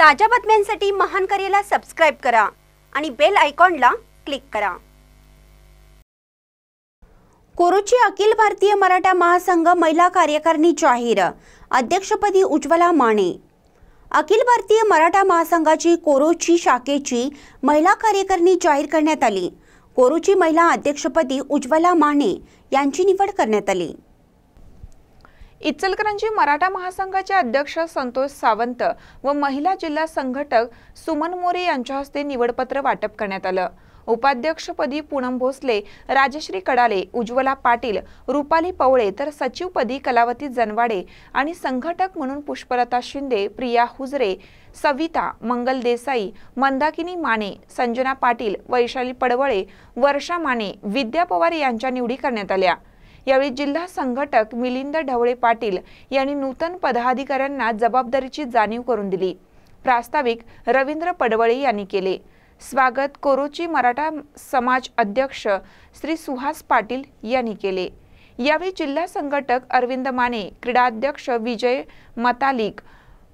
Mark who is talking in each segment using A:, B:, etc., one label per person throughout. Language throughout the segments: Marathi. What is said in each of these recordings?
A: ताज्या बातम्यांसाठी महान करेला सबस्क्राईब करा आणि बेल आयकॉनला क्लिक करा कोरुची अखिल भारतीय मराठा महासंघ महिला कार्यकारिणी जाहीर अध्यक्षपदी उज्ज्वला माने अखिल भारतीय मराठा महासंघाची कोरोची शाखेची महिला कार्यकारिणी जाहीर करण्यात आली कोरोची महिला अध्यक्षपदी उज्ज्वला माने यांची निवड करण्यात आली
B: इचलकरंजी मराठा महासंघाचे अध्यक्ष संतोष सावंत व महिला जिल्हा संघटक सुमन मोरे यांच्या हस्ते निवडपत्र वाटप करण्यात आलं उपाध्यक्षपदी पूनम भोसले राजश्री कडाले उज्ज्वला पाटील रुपाली पवळे तर सचिवपदी कलावती जनवाडे आणि संघटक म्हणून पुष्पलता शिंदे प्रिया हुजरे सविता मंगल देसाई मंदाकिनी माने संजना पाटील वैशाली पडवळे वर्षा माने विद्या पवार यांच्या निवडी करण्यात आल्या यावेळी जिल्हा संघटक मिलिंद ढवळे पाटील यांनी नूतन पदाधिकाऱ्यांना जबाबदारीची जाणीव करून दिली प्रास्ताविक रवींद्र पडवळे यांनी केले स्वागत कोरोची मराठा समाज अध्यक्ष श्री सुहास पाटील यांनी केले यावेळी जिल्हा संघटक अरविंद माने क्रीडाध्यक्ष विजय मतालिक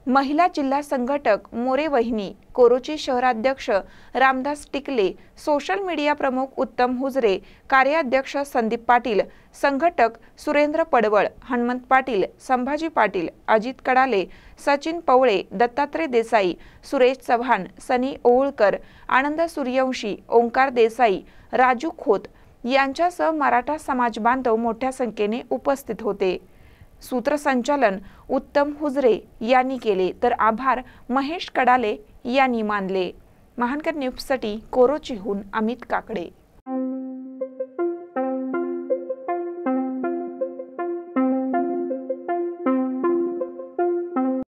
B: महिला जिल्हा संघटक मोरे वहिनी कोरोची शहराध्यक्ष रामदास टिकले सोशल मीडिया प्रमुख उत्तम हुजरे कार्याध्यक्ष संदीप पाटील संघटक सुरेंद्र पडवळ हनुमंत पाटील संभाजी पाटील अजित कडाले सचिन पवळे दत्तात्रय देसाई सुरेश चव्हाण सनी ओवळकर आनंद सूर्यवंशी ओंकार देसाई राजू खोत यांच्यासह मराठा समाज बांधव मोठ्या संख्येने उपस्थित होते सूत्रसंचालन उत्तम हुजरे यांनी केले तर आभार महेश कडाले यांनी मानले महानकर न्यूजसाठी कोरोचीहून अमित काकडे